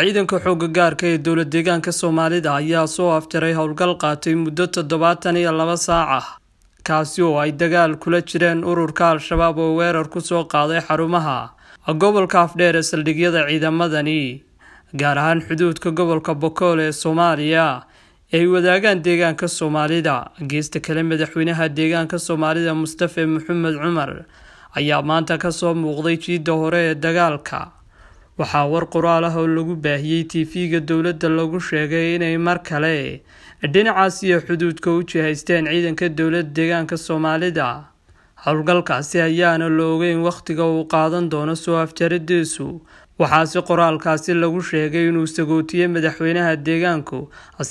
ciidanka xooga gaarka ee dowla deegaanka soomaalida ayaa soo afjaray howlgal qaatay muddo toddobaatan iyo laba saac ah kaasi oo ay dagaal kula jireen ururka al-shabaab oo weerar ku soo qaaday xarumaha gobolka afdheer ee saldhigyada ciidamadani gaar ahaan xuduudka gobolka bokool ee soomaaliya ay wadaagaan deegaanka soomaalida geesta kale madaxweynaha deegaanka soomaalida mustafe maxamed cumar ayaa maanta kasoo muuqday jiidda hore ee dagaalka waxaa war qoraal ah lagu baahiyey t v ga dowladda lagu sheegay inay mar kale dhinacaasiyo xuduudka u jihaysteen ciidanka dowlad deegaanka soomaalida howlgalkaasi ayaana la ogeyn wakhtiga uu qaadan doono soo afjaridiisu waxaase qoraalkaasi lagu sheegay inuu sagootiye madaxweynaha deegaanku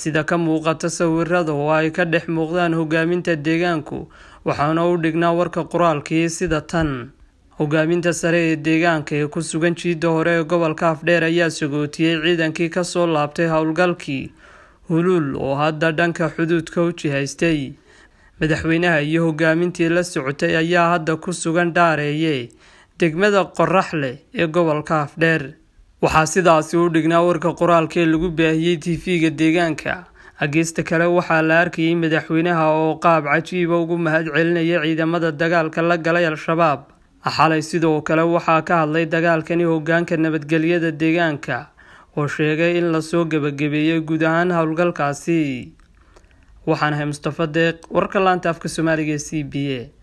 sida ka muuqata sawirada oo ay ka dhex muuqdaan hogaaminta deegaanku waxaana u dhignaa warka qoraalkii sida tan hogaaminta sare ee deegaanka ee ku sugan jiidda hore ee gobolka afdheer ayaa sagootiyey ciidankii kasoo laabtay howlgalkii huluul oo hadda dhanka xuduudka u jihaystay madaxweynaha iyo hogaamintii la socotay ayaa hadda ku sugan dhaareeye degmada qoraxleh ee gobolka afdheer waxaa sidaasi u dhignaa warka qoraalkaee lagu baahiyey t v ga deegaanka hageesta kale waxaa la arkayay madaxweynaha oo qaab cajiiba ugu mahad celinaya ciidamada dagaalka la galay al-shabaab xalay sidoo kale waxaa ka hadlay dagaalkani hoggaanka nabadgelyada deegaanka oo sheegay in lasoo gebagabeeyey guud ahaan howlgalkaasi waxaan ahay mustafa deeq warka laanta afka soomaaliga c b a